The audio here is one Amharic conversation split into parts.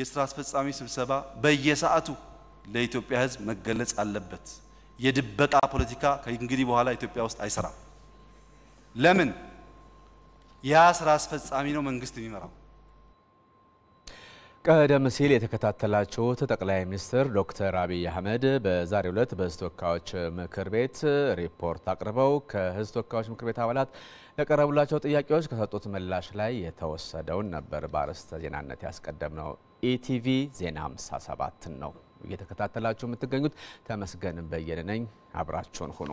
የስራ አስፈጻሚ ስብሰባ በየሰዓቱ ለኢትዮጵያ ህዝብ መገለጽ አለበት። የድበቃ ፖለቲካ ከእንግዲህ በኋላ ኢትዮጵያ ውስጥ አይሰራም። ለምን? ያ ስራ አስፈጻሚ ነው መንግስት የሚመራው። ቀደም ሲል የተከታተላችሁት ጠቅላይ ሚኒስትር ዶክተር አብይ አህመድ በዛሬው ዕለት በህዝብ ተወካዮች ምክር ቤት ሪፖርት አቅርበው ከህዝብ ተወካዮች ምክር ቤት አባላት ለቀረቡላቸው ጥያቄዎች ከሰጡት ምላሽ ላይ የተወሰደውን ነበር በአርዕስተ ዜናነት ያስቀደምነው። ኢቲቪ ዜና 57 ነው እየተከታተላችሁ የምትገኙት። ተመስገን በየነ ነኝ። አብራችሁን ሁኑ።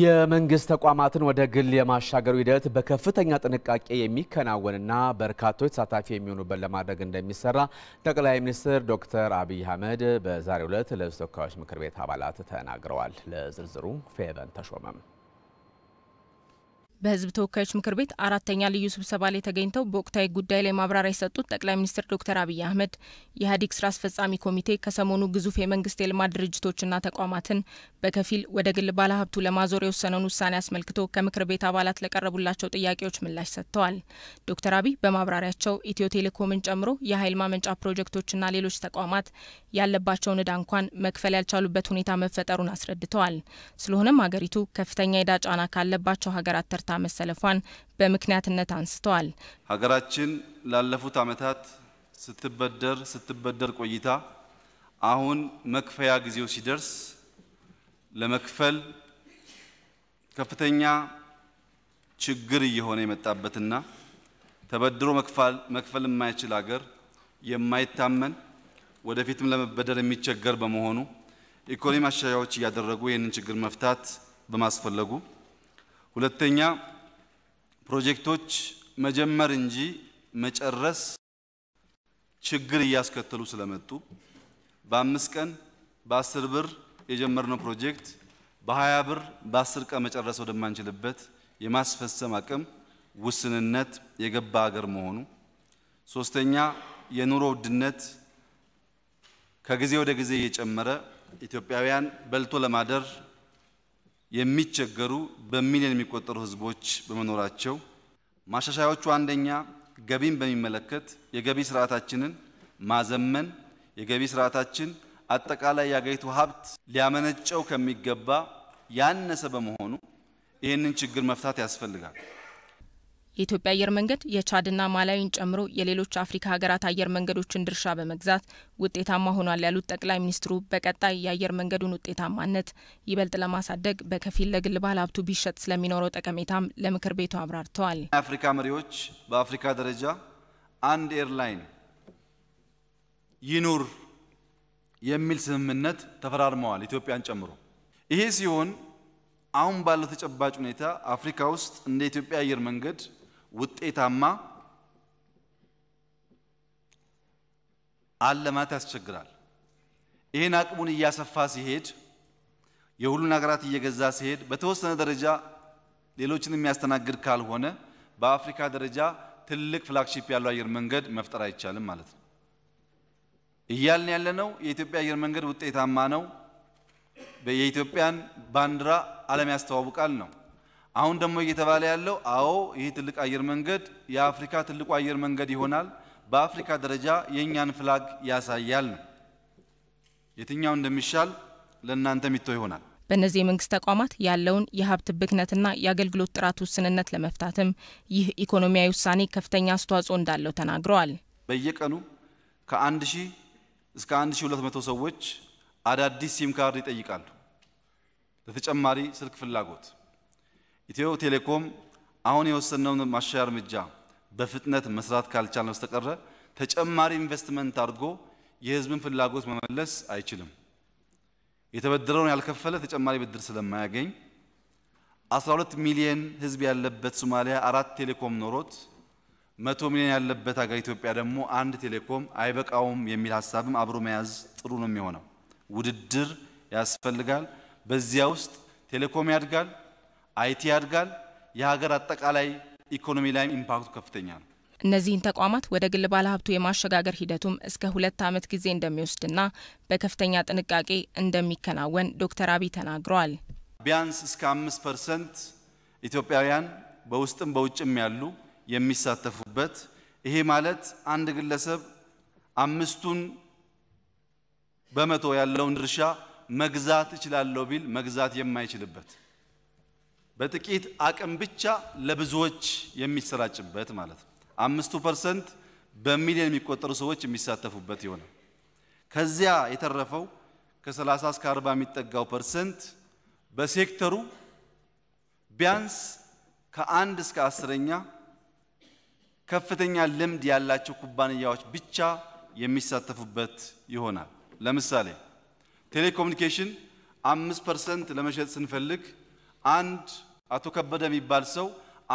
የመንግስት ተቋማትን ወደ ግል የማሻገሩ ሂደት በከፍተኛ ጥንቃቄ የሚከናወንና በርካቶች ተሳታፊ የሚሆኑበት ለማድረግ እንደሚሰራ ጠቅላይ ሚኒስትር ዶክተር አብይ አህመድ በዛሬው ዕለት ለሕዝብ ተወካዮች ምክር ቤት አባላት ተናግረዋል። ለዝርዝሩ ፌቨን ተሾመም በህዝብ ተወካዮች ምክር ቤት አራተኛ ልዩ ስብሰባ ላይ ተገኝተው በወቅታዊ ጉዳይ ላይ ማብራሪያ የሰጡት ጠቅላይ ሚኒስትር ዶክተር አብይ አህመድ የኢህአዴግ ስራ አስፈጻሚ ኮሚቴ ከሰሞኑ ግዙፍ የመንግስት የልማት ድርጅቶችና ተቋማትን በከፊል ወደ ግል ባለሀብቱ ለማዞር የወሰነውን ውሳኔ አስመልክቶ ከምክር ቤት አባላት ለቀረቡላቸው ጥያቄዎች ምላሽ ሰጥተዋል። ዶክተር አብይ በማብራሪያቸው ኢትዮ ቴሌኮምን ጨምሮ የኃይል ማመንጫ ፕሮጀክቶችና ሌሎች ተቋማት ያለባቸውን እዳ እንኳን መክፈል ያልቻሉበት ሁኔታ መፈጠሩን አስረድተዋል። ስለሆነም ሀገሪቱ ከፍተኛ የዕዳ ጫና ካለባቸው ሀገራት ተርታ ተነስታ መሰለፏን በምክንያትነት አንስተዋል። ሀገራችን ላለፉት ዓመታት ስትበደር ስትበደር ቆይታ አሁን መክፈያ ጊዜው ሲደርስ ለመክፈል ከፍተኛ ችግር እየሆነ የመጣበትና ተበድሮ መክፈል የማይችል ሀገር የማይታመን ወደፊትም ለመበደር የሚቸገር በመሆኑ ኢኮኖሚ ማሻሻያዎች እያደረጉ ይህንን ችግር መፍታት በማስፈለጉ ሁለተኛ ፕሮጀክቶች መጀመር እንጂ መጨረስ ችግር እያስከተሉ ስለመጡ በአምስት ቀን በአስር ብር የጀመርነው ፕሮጀክት በሀያ ብር በአስር ቀን መጨረስ ወደማንችልበት የማስፈጸም አቅም ውስንነት የገባ ሀገር መሆኑ፣ ሶስተኛ የኑሮ ውድነት ከጊዜ ወደ ጊዜ እየጨመረ ኢትዮጵያውያን በልቶ ለማደር የሚቸገሩ በሚሊዮን የሚቆጠሩ ህዝቦች በመኖራቸው ማሻሻያዎቹ አንደኛ ገቢን በሚመለከት የገቢ ስርዓታችንን ማዘመን፣ የገቢ ስርዓታችን አጠቃላይ የአገሪቱ ሀብት ሊያመነጨው ከሚገባ ያነሰ በመሆኑ ይህንን ችግር መፍታት ያስፈልጋል። የኢትዮጵያ አየር መንገድ የቻድና ማላዊን ጨምሮ የሌሎች አፍሪካ ሀገራት አየር መንገዶችን ድርሻ በመግዛት ውጤታማ ሆኗል ያሉት ጠቅላይ ሚኒስትሩ በቀጣይ የአየር መንገዱን ውጤታማነት ይበልጥ ለማሳደግ በከፊል ለግል ባለ ሀብቱ ቢሸጥ ስለሚኖረው ጠቀሜታም ለምክር ቤቱ አብራርተዋል። የአፍሪካ መሪዎች በአፍሪካ ደረጃ አንድ ኤርላይን ይኑር የሚል ስምምነት ተፈራርመዋል ኢትዮጵያን ጨምሮ። ይሄ ሲሆን አሁን ባለው ተጨባጭ ሁኔታ አፍሪካ ውስጥ እንደ ኢትዮጵያ አየር መንገድ ውጤታማ አለማት ያስቸግራል። ይህን አቅሙን እያሰፋ ሲሄድ የሁሉን ሀገራት እየገዛ ሲሄድ በተወሰነ ደረጃ ሌሎችን የሚያስተናግድ ካልሆነ በአፍሪካ ደረጃ ትልቅ ፍላግሺፕ ያለው አየር መንገድ መፍጠር አይቻልም ማለት ነው። እያልን ያለነው የኢትዮጵያ አየር መንገድ ውጤታማ ነው፣ የኢትዮጵያን ባንዲራ ዓለም ያስተዋውቃል ነው። አሁን ደግሞ እየተባለ ያለው አዎ ይህ ትልቅ አየር መንገድ የአፍሪካ ትልቁ አየር መንገድ ይሆናል፣ በአፍሪካ ደረጃ የእኛን ፍላግ ያሳያል ነው። የትኛው እንደሚሻል ለእናንተ ሚቶ ይሆናል። በእነዚህ የመንግስት ተቋማት ያለውን የሀብት ብክነትና የአገልግሎት ጥራት ውስንነት ለመፍታትም ይህ ኢኮኖሚያዊ ውሳኔ ከፍተኛ አስተዋጽኦ እንዳለው ተናግረዋል። በየቀኑ ከ1 ሺህ እስከ 1200 ሰዎች አዳዲስ ሲም ካርድ ይጠይቃሉ ለተጨማሪ ስልክ ፍላጎት ኢትዮ ቴሌኮም አሁን የወሰነውን ማሻሻያ እርምጃ በፍጥነት መስራት ካልቻለ በስተቀረ ተጨማሪ ኢንቨስትመንት አድርጎ የህዝብን ፍላጎት መመለስ አይችልም። የተበደረውን ያልከፈለ ተጨማሪ ብድር ስለማያገኝ 12 ሚሊየን ህዝብ ያለበት ሶማሊያ አራት ቴሌኮም ኖሮት መቶ ሚሊዮን ያለበት ሀገር ኢትዮጵያ ደግሞ አንድ ቴሌኮም አይበቃውም የሚል ሀሳብም አብሮ መያዝ ጥሩ ነው የሚሆነው። ውድድር ያስፈልጋል። በዚያ ውስጥ ቴሌኮም ያድጋል፣ አይቲ ያድጋል። የሀገር አጠቃላይ ኢኮኖሚ ላይም ኢምፓክቱ ከፍተኛ ነው። እነዚህን ተቋማት ወደ ግል ባለሀብቱ የማሸጋገር ሂደቱም እስከ ሁለት ዓመት ጊዜ እንደሚወስድና በከፍተኛ ጥንቃቄ እንደሚከናወን ዶክተር አብይ ተናግረዋል። ቢያንስ እስከ አምስት ፐርሰንት ኢትዮጵያውያን በውስጥም በውጭም ያሉ የሚሳተፉበት ይሄ ማለት አንድ ግለሰብ አምስቱን በመቶ ያለውን ድርሻ መግዛት እችላለሁ ቢል መግዛት የማይችልበት በጥቂት አቅም ብቻ ለብዙዎች የሚሰራጭበት ማለት ነው። አምስቱ ፐርሰንት በሚሊዮን የሚቆጠሩ ሰዎች የሚሳተፉበት ይሆናል። ከዚያ የተረፈው ከ30 እስከ 40 የሚጠጋው ፐርሰንት በሴክተሩ ቢያንስ ከአንድ እስከ አስረኛ ከፍተኛ ልምድ ያላቸው ኩባንያዎች ብቻ የሚሳተፉበት ይሆናል። ለምሳሌ ቴሌኮሙኒኬሽን አምስት ፐርሰንት ለመሸጥ ስንፈልግ አንድ አቶ ከበደ የሚባል ሰው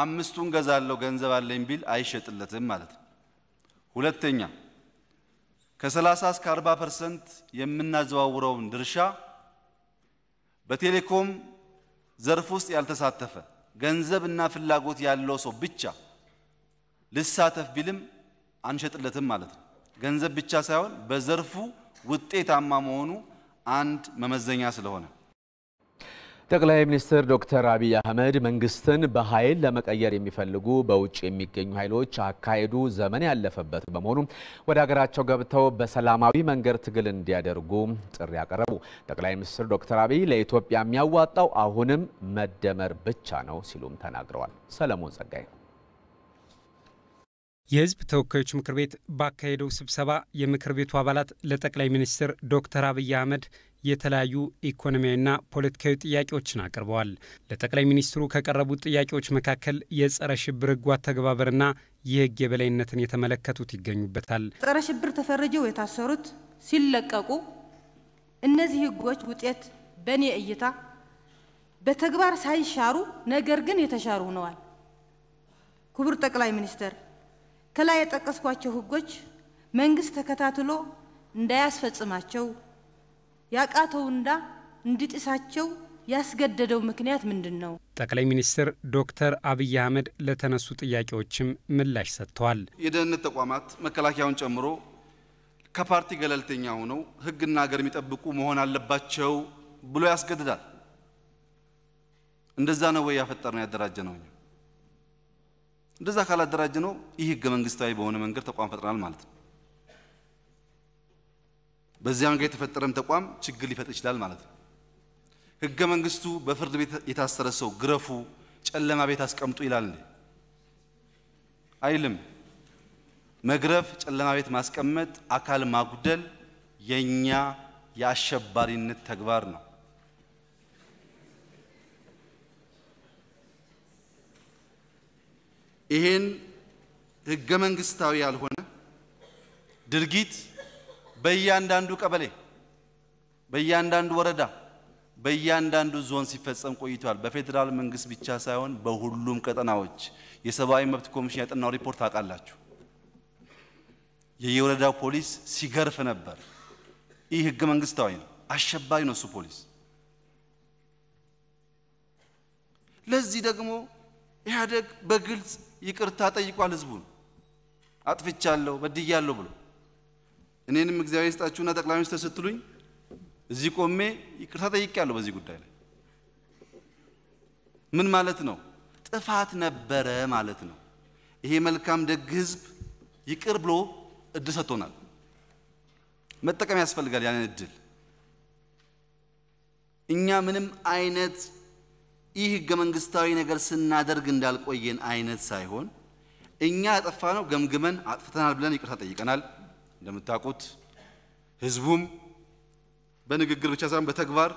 አምስቱን ገዛለሁ ገንዘብ አለኝ ቢል አይሸጥለትም ማለት ነው። ሁለተኛ ከ30 እስከ 40 ፐርሰንት የምናዘዋውረውን ድርሻ በቴሌኮም ዘርፍ ውስጥ ያልተሳተፈ ገንዘብና ፍላጎት ያለው ሰው ብቻ ልሳተፍ ቢልም አንሸጥለትም ማለት ነው። ገንዘብ ብቻ ሳይሆን በዘርፉ ውጤታማ መሆኑ አንድ መመዘኛ ስለሆነ ጠቅላይ ሚኒስትር ዶክተር አብይ አህመድ መንግስትን በኃይል ለመቀየር የሚፈልጉ በውጭ የሚገኙ ኃይሎች አካሄዱ ዘመን ያለፈበት በመሆኑ ወደ ሀገራቸው ገብተው በሰላማዊ መንገድ ትግል እንዲያደርጉ ጥሪ አቀረቡ። ጠቅላይ ሚኒስትር ዶክተር አብይ ለኢትዮጵያ የሚያዋጣው አሁንም መደመር ብቻ ነው ሲሉም ተናግረዋል። ሰለሞን ጸጋይ። የህዝብ ተወካዮች ምክር ቤት ባካሄደው ስብሰባ የምክር ቤቱ አባላት ለጠቅላይ ሚኒስትር ዶክተር አብይ አህመድ የተለያዩ ኢኮኖሚያዊና ፖለቲካዊ ጥያቄዎችን አቅርበዋል። ለጠቅላይ ሚኒስትሩ ከቀረቡት ጥያቄዎች መካከል የጸረ ሽብር ሕጉ አተገባበርና የህግ የበላይነትን የተመለከቱት ይገኙበታል። ጸረ ሽብር ተፈርጀው የታሰሩት ሲለቀቁ እነዚህ ህጎች ውጤት በእኔ እይታ በተግባር ሳይሻሩ ነገር ግን የተሻሩ ሆነዋል። ክቡር ጠቅላይ ሚኒስትር ከላይ የጠቀስኳቸው ሕጎች መንግስት ተከታትሎ እንዳያስፈጽማቸው እንዳ እንዲጥሳቸው ያስገደደው ምክንያት ምንድን ነው? ጠቅላይ ሚኒስትር ዶክተር አብይ አህመድ ለተነሱ ጥያቄዎችም ምላሽ ሰጥተዋል። የደህንነት ተቋማት መከላከያውን ጨምሮ ከፓርቲ ገለልተኛ ሆነው ሕግና ሀገር የሚጠብቁ መሆን አለባቸው ብሎ ያስገድዳል። እንደዛ ነው ወይ ያፈጠር ነው ያደራጀ ነው? እንደዛ ካላደራጀ ነው ይህ ሕገ መንግስታዊ በሆነ መንገድ ተቋም ፈጥረናል ማለት ነው። በዚያን ጋር የተፈጠረም ተቋም ችግር ሊፈጥር ይችላል ማለት ነው። ህገ መንግስቱ በፍርድ ቤት የታሰረ ሰው ግረፉ፣ ጨለማ ቤት አስቀምጡ ይላል እንዴ? አይልም። መግረፍ፣ ጨለማ ቤት ማስቀመጥ፣ አካል ማጉደል የኛ የአሸባሪነት ተግባር ነው። ይሄን ህገ መንግስታዊ ያልሆነ ድርጊት በእያንዳንዱ ቀበሌ፣ በእያንዳንዱ ወረዳ፣ በእያንዳንዱ ዞን ሲፈጸም ቆይቷል። በፌዴራል መንግስት ብቻ ሳይሆን በሁሉም ቀጠናዎች የሰብአዊ መብት ኮሚሽን ያጠናው ሪፖርት ታውቃላችሁ። የየወረዳው ፖሊስ ሲገርፍ ነበር። ይህ ህገ መንግስታዊ ነው። አሸባሪ ነው እሱ ፖሊስ። ለዚህ ደግሞ ኢህአደግ በግልጽ ይቅርታ ጠይቋል። ህዝቡን አጥፍቻለሁ በድያለሁ ብሎ እኔንም እግዚአብሔር ይስጣችሁና ጠቅላይ ሚኒስትር ስትሉኝ እዚህ ቆሜ ይቅርታ ጠይቄያለሁ። በዚህ ጉዳይ ላይ ምን ማለት ነው? ጥፋት ነበረ ማለት ነው። ይሄ መልካም ደግ ህዝብ ይቅር ብሎ እድል ሰጥቶናል። መጠቀም ያስፈልጋል ያንን እድል። እኛ ምንም አይነት ይህ ህገ መንግስታዊ ነገር ስናደርግ እንዳልቆየን አይነት ሳይሆን እኛ ያጠፋ ነው ገምግመን አጥፍተናል ብለን ይቅርታ ጠይቀናል። እንደምታውቁት ህዝቡም በንግግር ብቻ ሳይሆን በተግባር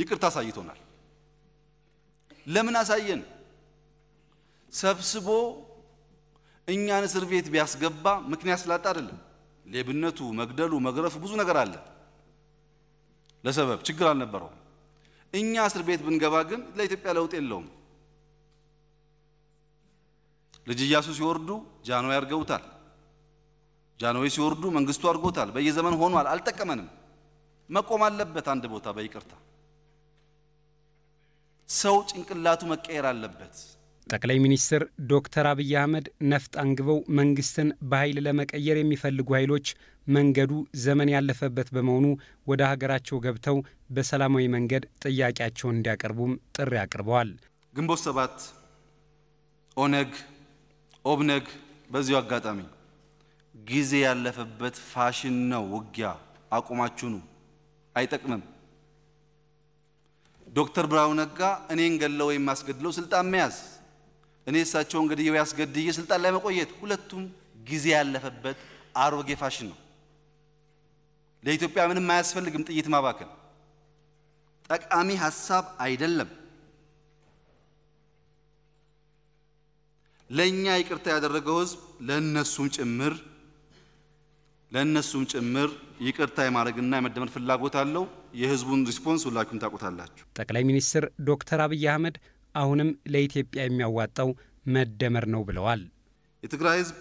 ይቅርታ አሳይቶናል። ለምን አሳየን? ሰብስቦ እኛን እስር ቤት ቢያስገባ ምክንያት ስላጣ አይደለም። ሌብነቱ፣ መግደሉ፣ መግረፉ ብዙ ነገር አለ። ለሰበብ ችግር አልነበረውም። እኛ እስር ቤት ብንገባ ግን ለኢትዮጵያ ለውጥ የለውም። ልጅ ኢያሱ ሲወርዱ ጃንሆይ አድርገውታል። ጃንሆይ ሲወርዱ መንግስቱ አድርጎታል። በየዘመን ሆኗል። አልጠቀመንም። መቆም አለበት አንድ ቦታ በይቅርታ ሰው ጭንቅላቱ መቀየር አለበት። ጠቅላይ ሚኒስትር ዶክተር አብይ አህመድ ነፍጥ አንግበው መንግስትን በኃይል ለመቀየር የሚፈልጉ ኃይሎች መንገዱ ዘመን ያለፈበት በመሆኑ ወደ ሀገራቸው ገብተው በሰላማዊ መንገድ ጥያቄያቸውን እንዲያቀርቡም ጥሪ አቅርበዋል። ግንቦት ሰባት ኦነግ ኦብነግ በዚሁ አጋጣሚ ጊዜ ያለፈበት ፋሽን ነው። ውጊያ አቁማችሁ ነው፣ አይጠቅምም። ዶክተር ብርሃኑ ነጋ እኔን ገለው ወይም ማስገድለው ስልጣን መያዝ፣ እኔ እሳቸው እንግዲህ ወይ አስገድዬ ስልጣን ላይ መቆየት፣ ሁለቱም ጊዜ ያለፈበት አሮጌ ፋሽን ነው። ለኢትዮጵያ ምንም አያስፈልግም። ጥይት ማባከን ጠቃሚ ሀሳብ አይደለም። ለእኛ ይቅርታ ያደረገው ህዝብ ለእነሱም ጭምር ለእነሱም ጭምር ይቅርታ የማድረግና የመደመር ፍላጎት አለው። የህዝቡን ሪስፖንስ ሁላችሁም ታውቁታላችሁ። ጠቅላይ ሚኒስትር ዶክተር አብይ አህመድ አሁንም ለኢትዮጵያ የሚያዋጣው መደመር ነው ብለዋል። የትግራይ ህዝብ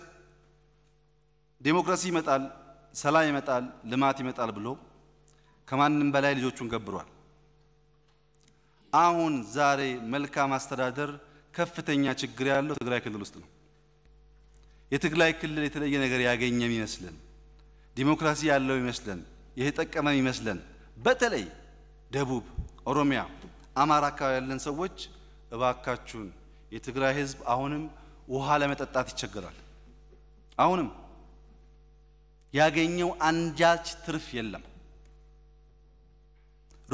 ዴሞክራሲ ይመጣል፣ ሰላም ይመጣል፣ ልማት ይመጣል ብሎ ከማንም በላይ ልጆቹን ገብሯል። አሁን ዛሬ መልካም አስተዳደር ከፍተኛ ችግር ያለው ትግራይ ክልል ውስጥ ነው። የትግራይ ክልል የተለየ ነገር ያገኘ የሚመስልን ዲሞክራሲ ያለው ይመስለን የተጠቀመን ይመስለን በተለይ ደቡብ፣ ኦሮሚያ፣ አማራ አካባቢ ያለን ሰዎች እባካችሁን የትግራይ ህዝብ አሁንም ውሃ ለመጠጣት ይቸገራል። አሁንም ያገኘው አንጃች ትርፍ የለም።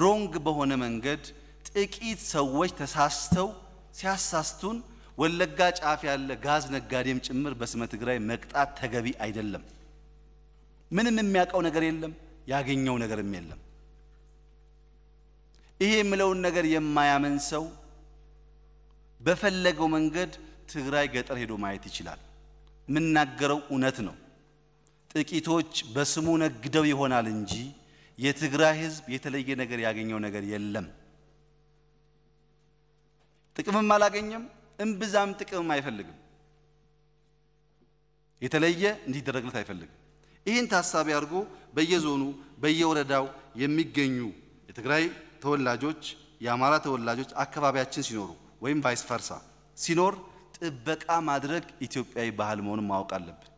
ሮንግ በሆነ መንገድ ጥቂት ሰዎች ተሳስተው ሲያሳስቱን ወለጋ ጫፍ ያለ ጋዝ ነጋዴም ጭምር በስመ ትግራይ መቅጣት ተገቢ አይደለም። ምንም የሚያውቀው ነገር የለም፣ ያገኘው ነገርም የለም። ይሄ የምለውን ነገር የማያምን ሰው በፈለገው መንገድ ትግራይ ገጠር ሄዶ ማየት ይችላል። የምናገረው እውነት ነው። ጥቂቶች በስሙ ነግደው ይሆናል እንጂ የትግራይ ሕዝብ የተለየ ነገር ያገኘው ነገር የለም። ጥቅምም አላገኘም፣ እምብዛም ጥቅምም አይፈልግም። የተለየ እንዲደረግለት አይፈልግም። ይህን ታሳቢ አድርጎ በየዞኑ በየወረዳው የሚገኙ የትግራይ ተወላጆች የአማራ ተወላጆች አካባቢያችን ሲኖሩ ወይም ቫይስ ፈርሳ ሲኖር ጥበቃ ማድረግ ኢትዮጵያዊ ባህል መሆኑን ማወቅ አለብን።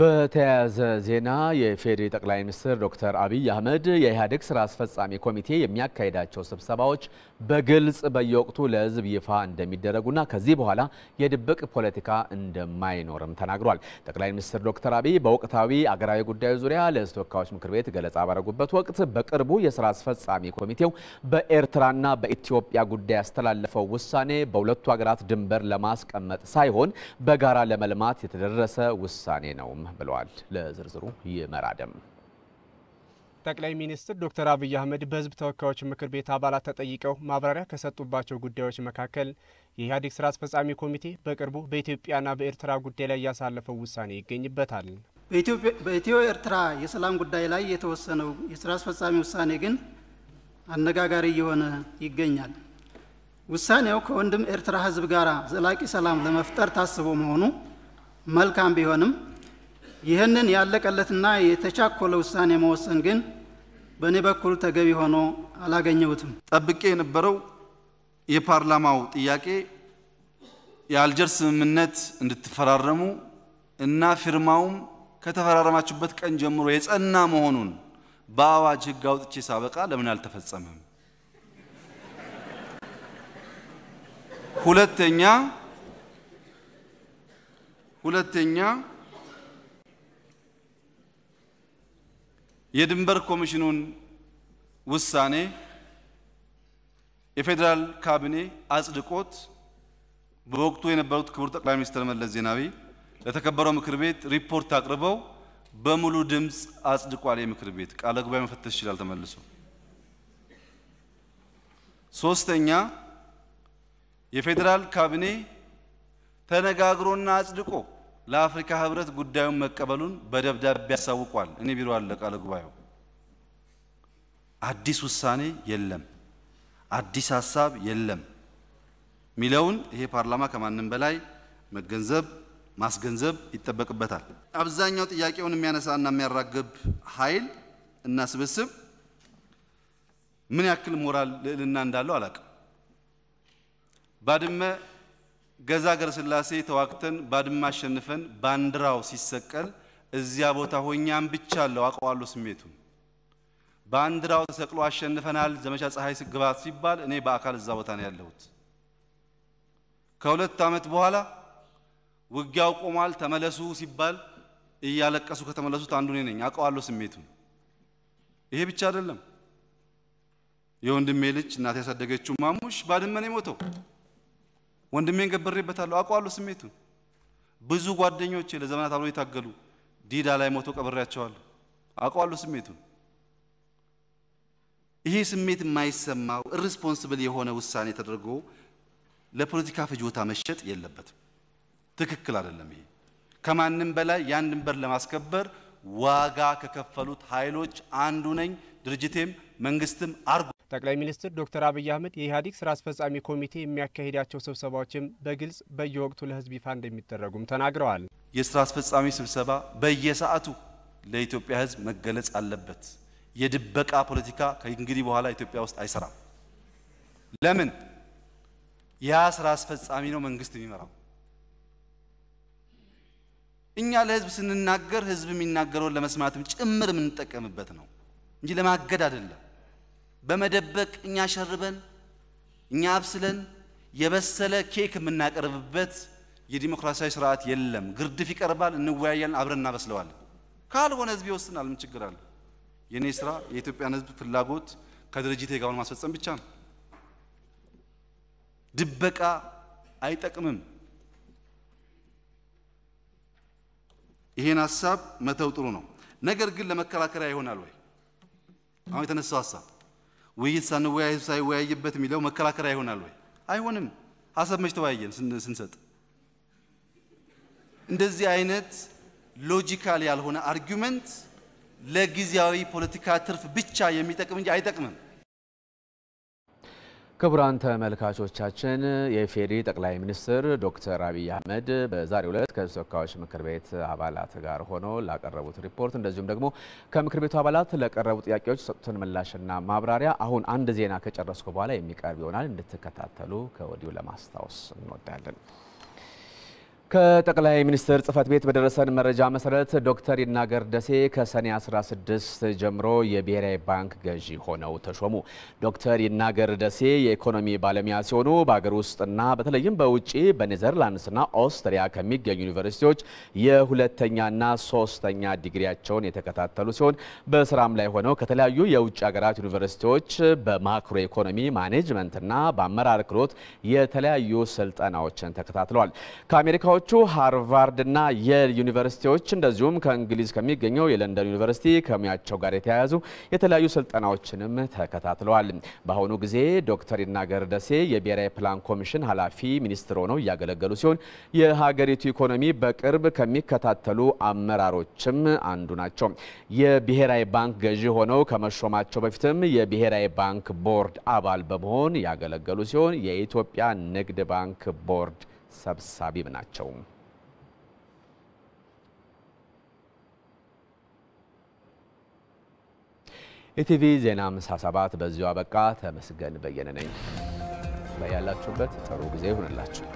በተያያዘ ዜና የፌዴሪ ጠቅላይ ሚኒስትር ዶክተር አብይ አህመድ የኢህአዴግ ስራ አስፈጻሚ ኮሚቴ የሚያካሄዳቸው ስብሰባዎች በግልጽ በየወቅቱ ለህዝብ ይፋ እንደሚደረጉና ከዚህ በኋላ የድብቅ ፖለቲካ እንደማይኖርም ተናግሯል። ጠቅላይ ሚኒስትር ዶክተር አብይ በወቅታዊ አገራዊ ጉዳዮች ዙሪያ ለህዝብ ተወካዮች ምክር ቤት ገለጻ ባረጉበት ወቅት በቅርቡ የስራ አስፈጻሚ ኮሚቴው በኤርትራና በኢትዮጵያ ጉዳይ ያስተላለፈው ውሳኔ በሁለቱ ሀገራት ድንበር ለማስቀመጥ ሳይሆን በጋራ ለመልማት የተደረሰ ውሳኔ ነው ብለዋል። ለዝርዝሩ ይመራደም ጠቅላይ ሚኒስትር ዶክተር አብይ አህመድ በህዝብ ተወካዮች ምክር ቤት አባላት ተጠይቀው ማብራሪያ ከሰጡባቸው ጉዳዮች መካከል የኢህአዴግ ስራ አስፈጻሚ ኮሚቴ በቅርቡ በኢትዮጵያና በኤርትራ ጉዳይ ላይ ያሳለፈው ውሳኔ ይገኝበታል። በኢትዮ ኤርትራ የሰላም ጉዳይ ላይ የተወሰነው የስራ አስፈጻሚ ውሳኔ ግን አነጋጋሪ እየሆነ ይገኛል። ውሳኔው ከወንድም ኤርትራ ህዝብ ጋር ዘላቂ ሰላም ለመፍጠር ታስቦ መሆኑ መልካም ቢሆንም ይህንን ያለቀለትና የተቻኮለ ውሳኔ መወሰን ግን በእኔ በኩል ተገቢ ሆኖ አላገኘሁትም። ጠብቄ የነበረው የፓርላማው ጥያቄ የአልጀር ስምምነት እንድትፈራረሙ እና ፊርማውም ከተፈራረማችሁበት ቀን ጀምሮ የጸና መሆኑን በአዋጅ ሕግ አውጥቼ ሳበቃ ለምን አልተፈጸመም? ሁለተኛ ሁለተኛ የድንበር ኮሚሽኑን ውሳኔ የፌዴራል ካቢኔ አጽድቆት በወቅቱ የነበሩት ክቡር ጠቅላይ ሚኒስትር መለስ ዜናዊ ለተከበረው ምክር ቤት ሪፖርት አቅርበው በሙሉ ድምፅ አጽድቋል። የምክር ቤት ቃለ ጉባኤ መፈተሽ ይችላል ተመልሶ። ሶስተኛ የፌዴራል ካቢኔ ተነጋግሮና አጽድቆ ለአፍሪካ ህብረት ጉዳዩን መቀበሉን በደብዳቤ ያሳውቋል። እኔ ቢሮ አለ ቃለ ጉባኤው አዲስ ውሳኔ የለም፣ አዲስ ሀሳብ የለም ሚለውን ይሄ ፓርላማ ከማንም በላይ መገንዘብ ማስገንዘብ ይጠበቅበታል። አብዛኛው ጥያቄውን የሚያነሳና የሚያራግብ ኃይል እና ስብስብ ምን ያክል ሞራል ልዕልና እንዳለው አላቅም? ባድመ ገዛ ሀገረ ስላሴ ተዋግተን ባድማ አሸንፈን ባንዲራው ሲሰቀል እዚያ ቦታ ሆኛም ብቻ አለው አውቀዋለሁ ስሜቱን። ባንዲራው ተሰቅሎ አሸንፈናል ዘመቻ ፀሐይ ግባት ሲባል እኔ በአካል እዛ ቦታ ነው ያለሁት። ከሁለት ዓመት በኋላ ውጊያው ቆሟል ተመለሱ ሲባል እያለቀሱ ከተመለሱት አንዱ እኔ ነኝ። አውቀዋለሁ ስሜቱን። ይሄ ብቻ አይደለም። የወንድሜ ልጅ እናት ያሳደገችው ማሙሽ ባድመን የሞተው ወንድሜን ገብሬበታለሁ፣ አውቀዋለሁ ስሜቱን። ብዙ ጓደኞቼ ለዘመናት አብሮ የታገሉ ዲዳ ላይ ሞቶ ቀብሬያቸዋለሁ፣ አውቀዋለሁ ስሜቱን። ይሄ ስሜት የማይሰማው ኢሪስፖንስብል የሆነ ውሳኔ ተደርጎ ለፖለቲካ ፍጆታ መሸጥ የለበትም። ትክክል አይደለም። ይሄ ከማንም በላይ ያን ድንበር ለማስከበር ዋጋ ከከፈሉት ኃይሎች አንዱ ነኝ። ድርጅቴም መንግስትም አርጎ ጠቅላይ ሚኒስትር ዶክተር አብይ አህመድ የኢህአዴግ ስራ አስፈጻሚ ኮሚቴ የሚያካሄዳቸው ስብሰባዎችም በግልጽ በየወቅቱ ለህዝብ ይፋ እንደሚደረጉም ተናግረዋል። የስራ አስፈጻሚ ስብሰባ በየሰዓቱ ለኢትዮጵያ ህዝብ መገለጽ አለበት። የድበቃ ፖለቲካ ከእንግዲህ በኋላ ኢትዮጵያ ውስጥ አይሰራም። ለምን? ያ ስራ አስፈጻሚ ነው መንግስት የሚመራው። እኛ ለህዝብ ስንናገር ህዝብ የሚናገረውን ለመስማትም ጭምር የምንጠቀምበት ነው እንጂ ለማገድ አይደለም። በመደበቅ እኛ ሸርበን እኛ አብስለን የበሰለ ኬክ የምናቀርብበት የዲሞክራሲያዊ ስርዓት የለም። ግርድፍ ይቀርባል፣ እንወያያለን፣ አብረን እናበስለዋለን። ካልሆነ ህዝብ ይወስናል። ምን ችግር አለ? የእኔ ስራ የኢትዮጵያን ህዝብ ፍላጎት ከድርጅት የጋውን ማስፈጸም ብቻ ነው። ድበቃ አይጠቅምም። ይሄን ሀሳብ መተው ጥሩ ነው። ነገር ግን ለመከራከሪያ ይሆናል ወይ አሁን የተነሳው ሀሳብ ውይይት ሳንወያይ ሳይወያይበት የሚለው መከራከሪያ ይሆናል ወይ? አይሆንም። ሀሳብ መች ተወያየን ስንሰጥ። እንደዚህ አይነት ሎጂካል ያልሆነ አርጊመንት ለጊዜያዊ ፖለቲካ ትርፍ ብቻ የሚጠቅም እንጂ አይጠቅምም። ክቡራን ተመልካቾቻችን የኢፌዴሪ ጠቅላይ ሚኒስትር ዶክተር አብይ አህመድ በዛሬው ዕለት ከሕዝብ ተወካዮች ምክር ቤት አባላት ጋር ሆኖ ላቀረቡት ሪፖርት እንደዚሁም ደግሞ ከምክር ቤቱ አባላት ለቀረቡ ጥያቄዎች ሰጡትን ምላሽና ማብራሪያ አሁን አንድ ዜና ከጨረስኩ በኋላ የሚቀርብ ይሆናል እንድትከታተሉ ከወዲሁ ለማስታወስ እንወዳለን። ከጠቅላይ ሚኒስትር ጽህፈት ቤት በደረሰን መረጃ መሰረት ዶክተር ይናገር ደሴ ከሰኔ 16 ጀምሮ የብሔራዊ ባንክ ገዢ ሆነው ተሾሙ። ዶክተር ይናገር ደሴ የኢኮኖሚ ባለሙያ ሲሆኑ በሀገር ውስጥና በተለይም በውጭ በኔዘርላንድስና ኦስትሪያ ከሚገኙ ዩኒቨርሲቲዎች የሁለተኛና ሶስተኛ ዲግሪያቸውን የተከታተሉ ሲሆን በስራም ላይ ሆነው ከተለያዩ የውጭ ሀገራት ዩኒቨርሲቲዎች በማክሮ ኢኮኖሚ ማኔጅመንትና በአመራር ክህሎት የተለያዩ ስልጠናዎችን ተከታትለዋል። ከአሜሪካ ባለሙያዎቹ ሃርቫርድና የል ዩኒቨርሲቲዎች እንደዚሁም ከእንግሊዝ ከሚገኘው የለንደን ዩኒቨርሲቲ ከሙያቸው ጋር የተያያዙ የተለያዩ ስልጠናዎችንም ተከታትለዋል። በአሁኑ ጊዜ ዶክተር ይናገር ደሴ የብሔራዊ ፕላን ኮሚሽን ኃላፊ ሚኒስትር ሆነው እያገለገሉ ሲሆን የሀገሪቱ ኢኮኖሚ በቅርብ ከሚከታተሉ አመራሮችም አንዱ ናቸው። የብሔራዊ ባንክ ገዢ ሆነው ከመሾማቸው በፊትም የብሔራዊ ባንክ ቦርድ አባል በመሆን ያገለገሉ ሲሆን የኢትዮጵያ ንግድ ባንክ ቦርድ ሰብሳቢም ናቸው። ኢቲቪ ዜና ምሳ ሰባት በዚሁ አበቃ። ተመስገን በየነ ነኝ። በያላችሁበት ጥሩ ጊዜ ይሁንላችሁ።